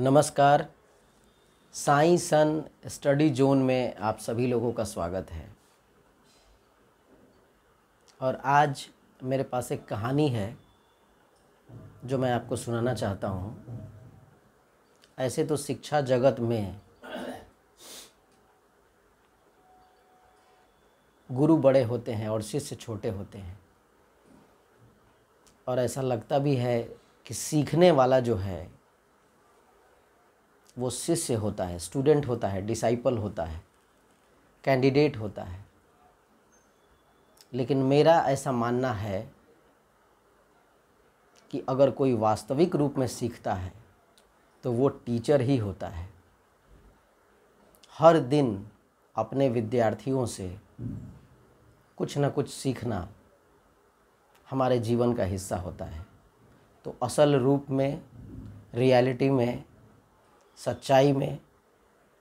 नमस्कार साई सन study zone में आप सभी लोगों का स्वागत है और आज मेरे पास एक कहानी है जो मैं आपको सुनाना चाहता हूँ ऐसे तो शिक्षा जगत में गुरु बड़े होते हैं और शिष्य छोटे होते हैं और ऐसा लगता भी है कि सीखने वाला जो है वो शिष्य होता है स्टूडेंट होता है डिसाइपल होता है कैंडिडेट होता है लेकिन मेरा ऐसा मानना है कि अगर कोई वास्तविक रूप में सीखता है तो वो टीचर ही होता है हर दिन अपने विद्यार्थियों से कुछ ना कुछ सीखना हमारे जीवन का हिस्सा होता है तो असल रूप में रियलिटी में सच्चाई में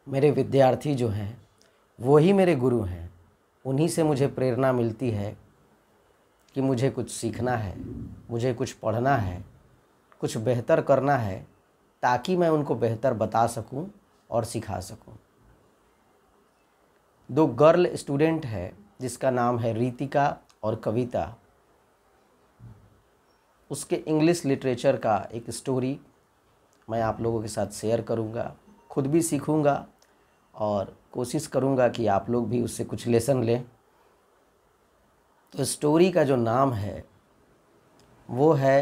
मेरे विद्यार्थी जो हैं वो ही मेरे गुरु हैं उन्हीं से मुझे प्रेरणा मिलती है कि मुझे कुछ सीखना है मुझे कुछ पढ़ना है कुछ बेहतर करना है ताकि मैं उनको बेहतर बता सकूं और सिखा सकूं। दो गर्ल स्टूडेंट है जिसका नाम है रीतिका और कविता उसके इंग्लिश लिटरेचर का एक स्टोरी मैं आप लोगों के साथ शेयर करूँगा खुद भी सीखूँगा और कोशिश करूँगा कि आप लोग भी उससे कुछ लेसन लें तो स्टोरी का जो नाम है वो है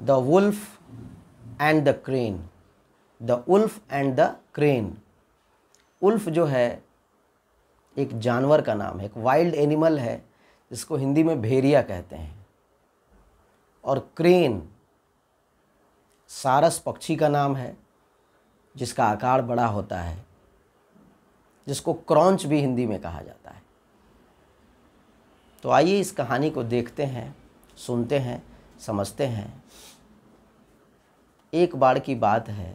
the wolf and the crane the wolf and the crane wolf जो है एक जानवर का नाम है एक वाइल्ड एनिमल है जिसको हिंदी में भेरिया कहते हैं और क्रेन सारस पक्षी का नाम है जिसका आकार बड़ा होता है जिसको क्रॉन्च भी हिंदी में कहा जाता है तो आइए इस कहानी को देखते हैं सुनते हैं समझते हैं एक बार की बात है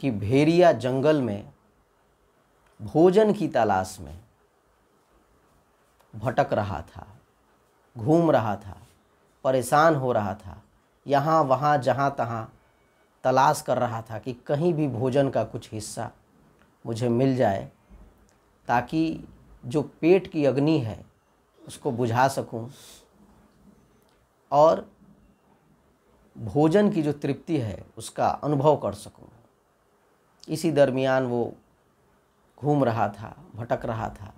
कि भेड़िया जंगल में भोजन की तलाश में भटक रहा था घूम रहा था परेशान हो रहा था यहाँ वहाँ जहाँ तहाँ तलाश कर रहा था कि कहीं भी भोजन का कुछ हिस्सा मुझे मिल जाए ताकि जो पेट की अग्नि है उसको बुझा सकूं और भोजन की जो तृप्ति है उसका अनुभव कर सकूं इसी दरमियान वो घूम रहा था भटक रहा था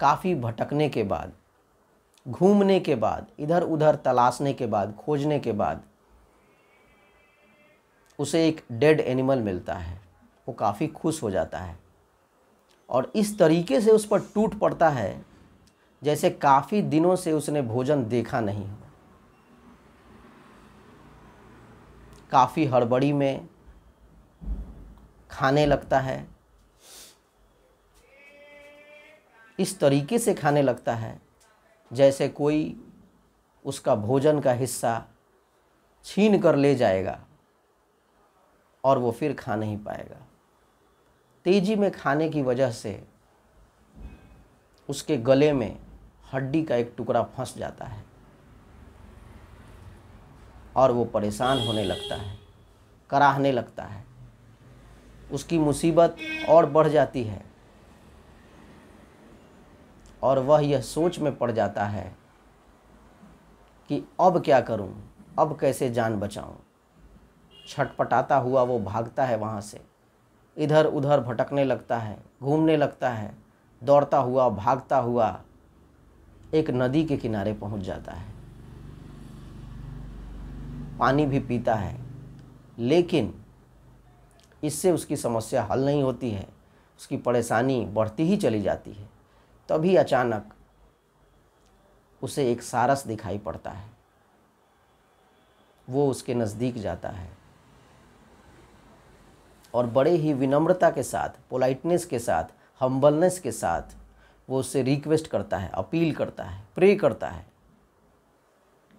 काफ़ी भटकने के बाद घूमने के बाद इधर उधर तलाशने के बाद खोजने के बाद उसे एक डेड एनिमल मिलता है वो काफ़ी खुश हो जाता है और इस तरीके से उस पर टूट पड़ता है जैसे काफ़ी दिनों से उसने भोजन देखा नहीं हो काफ़ी हड़बड़ी में खाने लगता है इस तरीके से खाने लगता है जैसे कोई उसका भोजन का हिस्सा छीन कर ले जाएगा और वो फिर खा नहीं पाएगा तेजी में खाने की वजह से उसके गले में हड्डी का एक टुकड़ा फंस जाता है और वो परेशान होने लगता है कराहने लगता है उसकी मुसीबत और बढ़ जाती है और वह यह सोच में पड़ जाता है कि अब क्या करूं, अब कैसे जान बचाऊं। छटपटाता हुआ वो भागता है वहाँ से इधर उधर भटकने लगता है घूमने लगता है दौड़ता हुआ भागता हुआ एक नदी के किनारे पहुँच जाता है पानी भी पीता है लेकिन इससे उसकी समस्या हल नहीं होती है उसकी परेशानी बढ़ती ही चली जाती है तभी अचानक उसे एक सारस दिखाई पड़ता है वो उसके नज़दीक जाता है और बड़े ही विनम्रता के साथ पोलाइटनेस के साथ हम्बलनेस के साथ वो उससे रिक्वेस्ट करता है अपील करता है प्रे करता है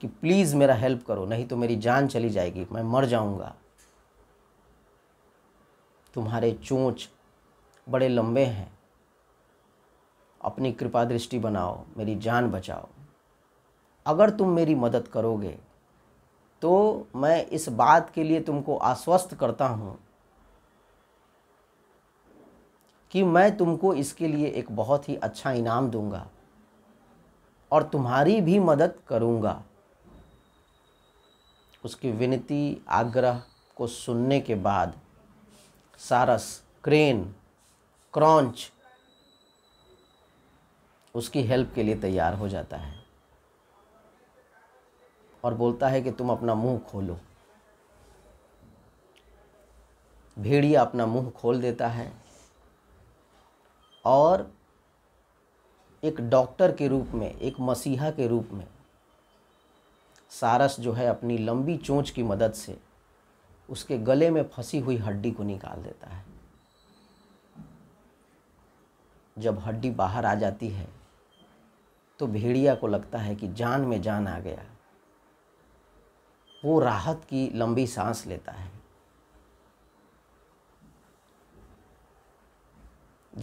कि प्लीज़ मेरा हेल्प करो नहीं तो मेरी जान चली जाएगी मैं मर जाऊँगा तुम्हारे चोंच बड़े लंबे हैं अपनी कृपा दृष्टि बनाओ मेरी जान बचाओ अगर तुम मेरी मदद करोगे तो मैं इस बात के लिए तुमको आश्वस्त करता हूँ कि मैं तुमको इसके लिए एक बहुत ही अच्छा इनाम दूंगा और तुम्हारी भी मदद करूंगा उसकी विनती आग्रह को सुनने के बाद सारस क्रेन क्रॉन्च उसकी हेल्प के लिए तैयार हो जाता है और बोलता है कि तुम अपना मुंह खोलो भेड़िया अपना मुंह खोल देता है और एक डॉक्टर के रूप में एक मसीहा के रूप में सारस जो है अपनी लंबी चोंच की मदद से उसके गले में फंसी हुई हड्डी को निकाल देता है जब हड्डी बाहर आ जाती है तो भेड़िया को लगता है कि जान में जान आ गया वो राहत की लंबी सांस लेता है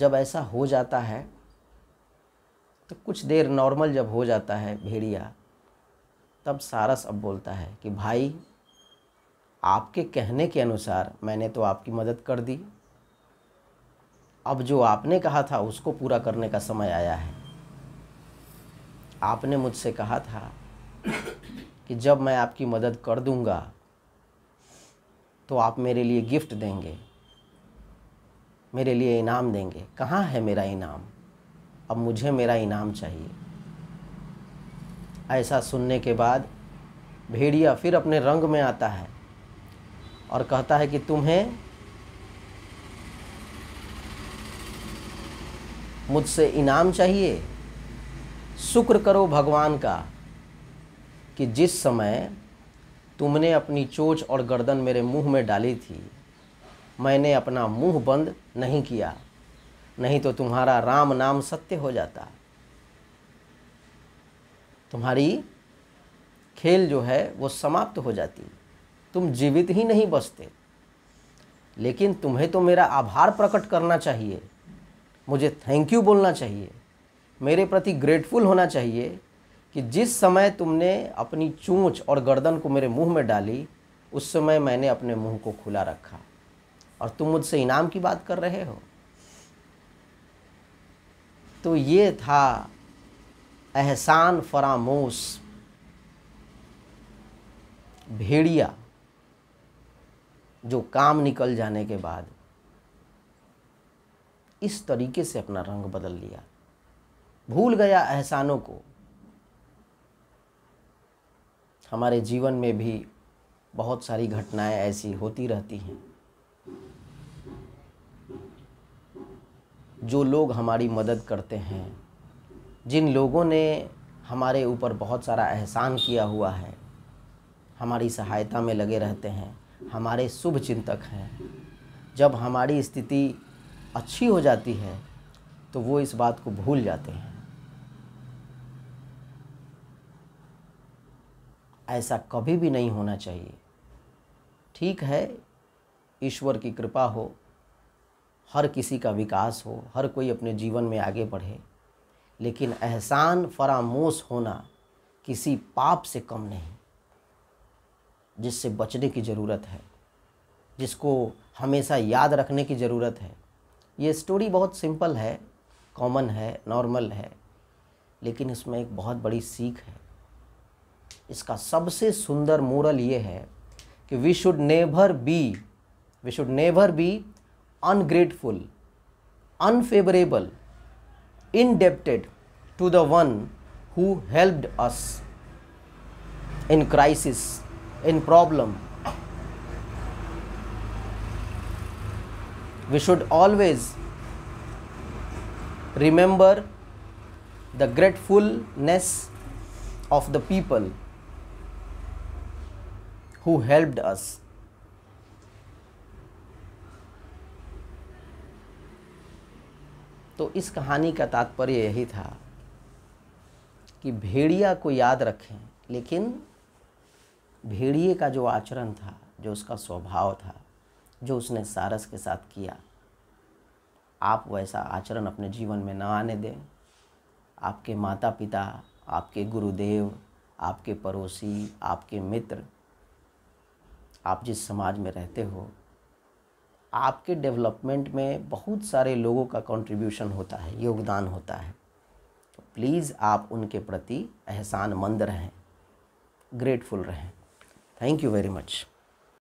जब ऐसा हो जाता है तो कुछ देर नॉर्मल जब हो जाता है भेड़िया तब सारस अब बोलता है कि भाई आपके कहने के अनुसार मैंने तो आपकी मदद कर दी अब जो आपने कहा था उसको पूरा करने का समय आया है आपने मुझसे कहा था कि जब मैं आपकी मदद कर दूंगा तो आप मेरे लिए गिफ्ट देंगे मेरे लिए इनाम देंगे कहाँ है मेरा इनाम अब मुझे मेरा इनाम चाहिए ऐसा सुनने के बाद भेड़िया फिर अपने रंग में आता है और कहता है कि तुम्हें मुझसे इनाम चाहिए शुक्र करो भगवान का कि जिस समय तुमने अपनी चोच और गर्दन मेरे मुंह में डाली थी मैंने अपना मुंह बंद नहीं किया नहीं तो तुम्हारा राम नाम सत्य हो जाता तुम्हारी खेल जो है वो समाप्त हो जाती तुम जीवित ही नहीं बचते लेकिन तुम्हें तो मेरा आभार प्रकट करना चाहिए मुझे थैंक यू बोलना चाहिए मेरे प्रति ग्रेटफुल होना चाहिए कि जिस समय तुमने अपनी चूँच और गर्दन को मेरे मुंह में डाली उस समय मैंने अपने मुंह को खुला रखा और तुम मुझसे इनाम की बात कर रहे हो तो ये था एहसान फरामोश भेड़िया जो काम निकल जाने के बाद इस तरीके से अपना रंग बदल लिया भूल गया एहसानों को हमारे जीवन में भी बहुत सारी घटनाएं ऐसी होती रहती हैं जो लोग हमारी मदद करते हैं जिन लोगों ने हमारे ऊपर बहुत सारा एहसान किया हुआ है हमारी सहायता में लगे रहते हैं हमारे शुभ चिंतक हैं जब हमारी स्थिति अच्छी हो जाती है तो वो इस बात को भूल जाते हैं ऐसा कभी भी नहीं होना चाहिए ठीक है ईश्वर की कृपा हो हर किसी का विकास हो हर कोई अपने जीवन में आगे बढ़े लेकिन एहसान फरामोश होना किसी पाप से कम नहीं जिससे बचने की ज़रूरत है जिसको हमेशा याद रखने की ज़रूरत है ये स्टोरी बहुत सिंपल है कॉमन है नॉर्मल है लेकिन इसमें एक बहुत बड़ी सीख है इसका सबसे सुंदर मोरल ये है कि we should never be we should never be ungrateful unfavourable indebted to the one who helped us in crisis in problem we should always remember the gratefulness of the people who helped us. तो इस कहानी का तात्पर्य यही था कि भेड़िया को याद रखें लेकिन भेड़िए का जो आचरण था जो उसका स्वभाव था जो उसने सारस के साथ किया आप वैसा आचरण अपने जीवन में ना आने दें आपके माता पिता आपके गुरुदेव आपके पड़ोसी आपके मित्र आप जिस समाज में रहते हो आपके डेवलपमेंट में बहुत सारे लोगों का कंट्रीब्यूशन होता है योगदान होता है तो प्लीज़ आप उनके प्रति एहसान मंद रहें ग्रेटफुल रहें थैंक यू वेरी मच